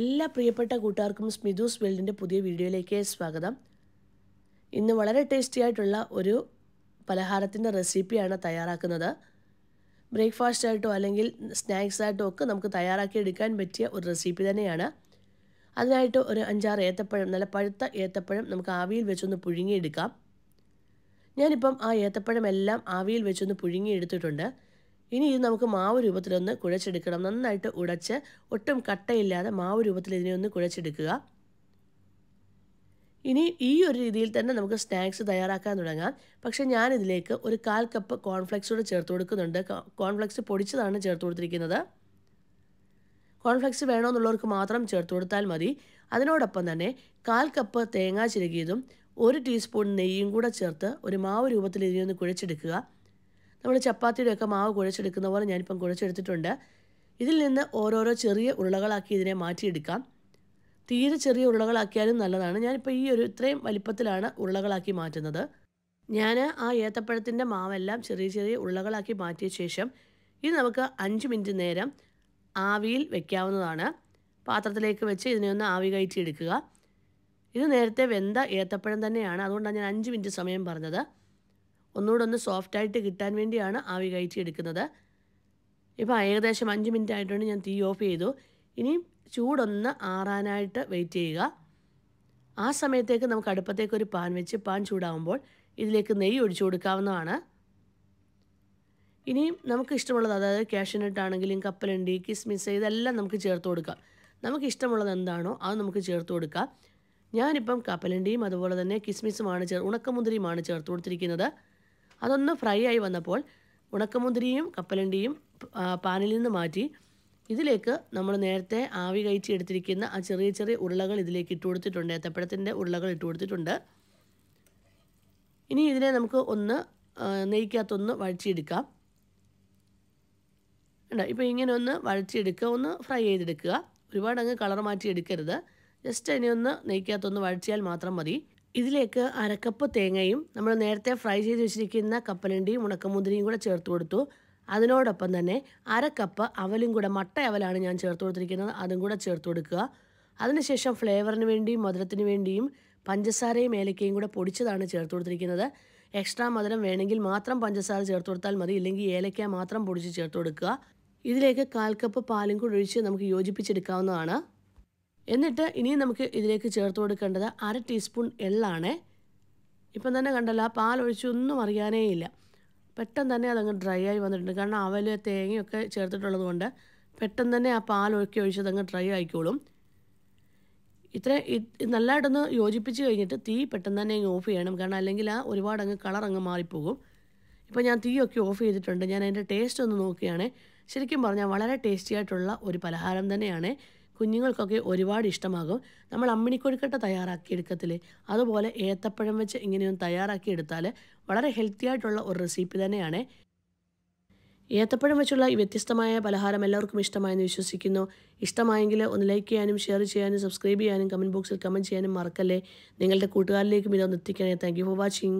എല്ലാ പ്രിയപ്പെട്ട കൂട്ടുകാർക്കും സ്മിതൂസ് വേൾഡിൻ്റെ പുതിയ വീഡിയോയിലേക്ക് സ്വാഗതം ഇന്ന് വളരെ ടേസ്റ്റി ആയിട്ടുള്ള ഒരു പലഹാരത്തിൻ്റെ റെസിപ്പിയാണ് തയ്യാറാക്കുന്നത് ബ്രേക്ക്ഫാസ്റ്റ് ആയിട്ടോ അല്ലെങ്കിൽ സ്നാക്സ് ആയിട്ടോ ഒക്കെ നമുക്ക് തയ്യാറാക്കി എടുക്കാൻ പറ്റിയ ഒരു റെസിപ്പി തന്നെയാണ് അതിനായിട്ട് ഒരു അഞ്ചാറ് ഏത്തപ്പഴം നല്ല പഴുത്ത ഏത്തപ്പഴം നമുക്ക് ആവിയിൽ വെച്ചൊന്ന് പുഴുങ്ങിയെടുക്കാം ഞാനിപ്പം ആ ഏത്തപ്പഴം എല്ലാം ആവിയിൽ വെച്ചൊന്ന് പുഴുങ്ങിയെടുത്തിട്ടുണ്ട് ഇനി ഇത് നമുക്ക് മാവ് രൂപത്തിലൊന്ന് കുഴച്ചെടുക്കണം നന്നായിട്ട് ഉടച്ച് ഒട്ടും കട്ടയില്ലാതെ മാവ് രൂപത്തിൽ ഇതിനെ ഒന്ന് കുഴച്ചെടുക്കുക ഇനി ഈ ഒരു രീതിയിൽ തന്നെ നമുക്ക് സ്നാക്സ് തയ്യാറാക്കാൻ തുടങ്ങാം പക്ഷേ ഞാനിതിലേക്ക് ഒരു കാൽ കപ്പ് കോൺഫ്ലെക്സ് കൂടെ ചേർത്ത് കൊടുക്കുന്നുണ്ട് കോൺഫ്ലെക്സ് പൊടിച്ചതാണ് ചേർത്ത് കൊടുത്തിരിക്കുന്നത് കോൺഫ്ലെക്സ് വേണമെന്നുള്ളവർക്ക് മാത്രം ചേർത്ത് കൊടുത്താൽ മതി അതിനോടൊപ്പം തന്നെ കാൽ കപ്പ് തേങ്ങാ ചിരകിയതും ഒരു ടീസ്പൂൺ നെയ്യും കൂടെ ചേർത്ത് ഒരു മാവ് രൂപത്തിൽ ഇതിനെ ഒന്ന് കുഴച്ചെടുക്കുക നമ്മൾ ചപ്പാത്തിയുടെ ഒക്കെ മാവ് കുഴച്ചെടുക്കുന്ന പോലെ ഞാനിപ്പം കുഴച്ചെടുത്തിട്ടുണ്ട് ഇതിൽ നിന്ന് ഓരോരോ ചെറിയ ഉരുളകളാക്കി ഇതിനെ മാറ്റിയെടുക്കാം തീരെ ചെറിയ ഉരുളകളാക്കിയാലും നല്ലതാണ് ഞാനിപ്പോൾ ഈ ഒരു ഇത്രയും വലിപ്പത്തിലാണ് ഉരുളകളാക്കി മാറ്റുന്നത് ഞാൻ ആ ഏത്തപ്പഴത്തിൻ്റെ മാവെല്ലാം ചെറിയ ചെറിയ ഉരുളകളാക്കി മാറ്റിയ ശേഷം ഇത് നമുക്ക് അഞ്ച് മിനിറ്റ് നേരം ആവിയിൽ വെക്കാവുന്നതാണ് പാത്രത്തിലേക്ക് വെച്ച് ഇതിനെ ഒന്ന് ആവി കയറ്റിയെടുക്കുക എടുക്കുക ഇത് നേരത്തെ വെന്ത ഏത്തപ്പഴം തന്നെയാണ് അതുകൊണ്ടാണ് ഞാൻ അഞ്ച് മിനിറ്റ് സമയം പറഞ്ഞത് ഒന്നുകൂടെ ഒന്ന് സോഫ്റ്റായിട്ട് കിട്ടാൻ വേണ്ടിയാണ് ആവി കയറ്റി എടുക്കുന്നത് ഇപ്പോൾ ഏകദേശം അഞ്ച് മിനിറ്റ് ആയിട്ടുണ്ട് ഞാൻ തീ ഓഫ് ചെയ്തു ഇനി ചൂടൊന്ന് ആറാനായിട്ട് വെയിറ്റ് ചെയ്യുക ആ സമയത്തേക്ക് നമുക്ക് അടുപ്പത്തേക്ക് ഒരു പാൻ വെച്ച് പാൻ ചൂടാകുമ്പോൾ ഇതിലേക്ക് നെയ്യ് ഒഴിച്ചു കൊടുക്കാവുന്നതാണ് ഇനിയും നമുക്ക് ഇഷ്ടമുള്ളത് അതായത് കാഷ്യനട്ട് ആണെങ്കിലും കപ്പലണ്ടി കിസ്മിസ് ഇതെല്ലാം നമുക്ക് ചേർത്ത് കൊടുക്കാം നമുക്ക് ഇഷ്ടമുള്ളത് എന്താണോ അത് നമുക്ക് ചേർത്ത് കൊടുക്കാം ഞാനിപ്പം കപ്പലണ്ടിയും അതുപോലെ തന്നെ കിസ്മിസുമാണ് ചേർ ഉണക്കമുന്തിരിയുമാണ് ചേർത്ത് കൊടുത്തിരിക്കുന്നത് അതൊന്ന് ഫ്രൈ ആയി വന്നപ്പോൾ ഉണക്കമുന്തിരിയും കപ്പലണ്ടിയും പാനിൽ നിന്ന് മാറ്റി ഇതിലേക്ക് നമ്മൾ നേരത്തെ ആവി കഴിച്ച് എടുത്തിരിക്കുന്ന ആ ചെറിയ ചെറിയ ഉരുളകൾ ഇതിലേക്ക് ഇട്ട് കൊടുത്തിട്ടുണ്ട് ഏത്തപ്പഴത്തിൻ്റെ ഉരുളകൾ ഇട്ട് കൊടുത്തിട്ടുണ്ട് ഇനി ഇതിനെ നമുക്ക് ഒന്ന് നെയ്ക്കകത്തൊന്ന് വഴിച്ചെടുക്കാം ഉണ്ട് ഇപ്പോൾ ഇങ്ങനെ ഒന്ന് വഴിച്ചെടുക്കുക ഒന്ന് ഫ്രൈ ചെയ്തെടുക്കുക ഒരുപാട് അങ്ങ് കളർ മാറ്റി എടുക്കരുത് ജസ്റ്റ് ഇനി ഒന്ന് നെയ്ക്കകത്തൊന്ന് വഴിച്ചാൽ മാത്രം മതി ഇതിലേക്ക് അരക്കപ്പ് തേങ്ങയും നമ്മൾ നേരത്തെ ഫ്രൈ ചെയ്ത് വെച്ചിരിക്കുന്ന കപ്പലണ്ടിയും ഉണക്കമുന്തിരിയും കൂടെ ചേർത്ത് കൊടുത്തു അതിനോടൊപ്പം തന്നെ അരക്കപ്പ് അവലും കൂടെ മട്ട അവലാണ് ഞാൻ ചേർത്ത് കൊടുത്തിരിക്കുന്നത് അതും കൂടെ ചേർത്ത് കൊടുക്കുക അതിനുശേഷം ഫ്ലേവറിന് വേണ്ടിയും മധുരത്തിന് വേണ്ടിയും പഞ്ചസാരയും ഏലക്കയും കൂടെ പൊടിച്ചതാണ് ചേർത്ത് കൊടുത്തിരിക്കുന്നത് എക്സ്ട്രാ മധുരം വേണമെങ്കിൽ മാത്രം പഞ്ചസാര ചേർത്ത് കൊടുത്താൽ മതി ഇല്ലെങ്കിൽ ഏലക്ക മാത്രം പൊടിച്ച് ചേർത്ത് കൊടുക്കുക ഇതിലേക്ക് കാൽ കപ്പ് പാലും കൂടെ ഒഴിച്ച് നമുക്ക് യോജിപ്പിച്ചെടുക്കാവുന്നതാണ് എന്നിട്ട് ഇനി നമുക്ക് ഇതിലേക്ക് ചേർത്ത് കൊടുക്കേണ്ടത് അര ടീസ്പൂൺ എള്ളാണ് ഇപ്പം തന്നെ കണ്ടല്ലോ ആ പാൽ ഒഴിച്ച് ഒന്നും അറിയാനേ ഇല്ല പെട്ടെന്ന് തന്നെ അതങ്ങ് ഡ്രൈ ആയി വന്നിട്ടുണ്ട് കാരണം അവൽ തേങ്ങയൊക്കെ ചേർത്തിട്ടുള്ളത് കൊണ്ട് പെട്ടെന്ന് തന്നെ ആ പാൽ ഒഴുക്കി ഒഴിച്ചത് അങ്ങ് ഡ്രൈ ആയിക്കോളും ഇത്ര നല്ലതായിട്ടൊന്ന് യോജിപ്പിച്ച് കഴിഞ്ഞിട്ട് തീ പെട്ടെന്ന് തന്നെ അങ്ങ് ഓഫ് ചെയ്യണം കാരണം അല്ലെങ്കിൽ ആ ഒരുപാട് അങ്ങ് കളർ അങ്ങ് മാറിപ്പോകും ഇപ്പം ഞാൻ തീയൊക്കെ ഓഫ് ചെയ്തിട്ടുണ്ട് ഞാൻ അതിൻ്റെ ടേസ്റ്റ് ഒന്ന് നോക്കുകയാണ് ശരിക്കും പറഞ്ഞാൽ വളരെ ടേസ്റ്റി ആയിട്ടുള്ള ഒരു പലഹാരം തന്നെയാണ് കുഞ്ഞുങ്ങൾക്കൊക്കെ ഒരുപാട് ഇഷ്ടമാകും നമ്മൾ അമ്മിണിക്കൊഴുക്കട്ട തയ്യാറാക്കി എടുക്കത്തില്ലേ അതുപോലെ ഏത്തപ്പഴം വെച്ച് ഇങ്ങനെയൊന്ന് തയ്യാറാക്കി എടുത്താൽ വളരെ ഹെൽത്തി ആയിട്ടുള്ള ഒരു റെസിപ്പി തന്നെയാണ് ഏത്തപ്പഴം വെച്ചുള്ള ഈ വ്യത്യസ്തമായ പലഹാരം എല്ലാവർക്കും ഇഷ്ടമായെന്ന് വിശ്വസിക്കുന്നു ഇഷ്ടമായെങ്കിൽ ഒന്ന് ലൈക്ക് ചെയ്യാനും ഷെയർ ചെയ്യാനും സബ്സ്ക്രൈബ് ചെയ്യാനും കമൻറ്റ് ബോക്സിൽ കമൻറ്റ് ചെയ്യാനും മറക്കല്ലേ നിങ്ങളുടെ കൂട്ടുകാരിലേക്കും ഇതൊന്ന് എത്തിക്കണേ താങ്ക് ഫോർ വാച്ചിങ്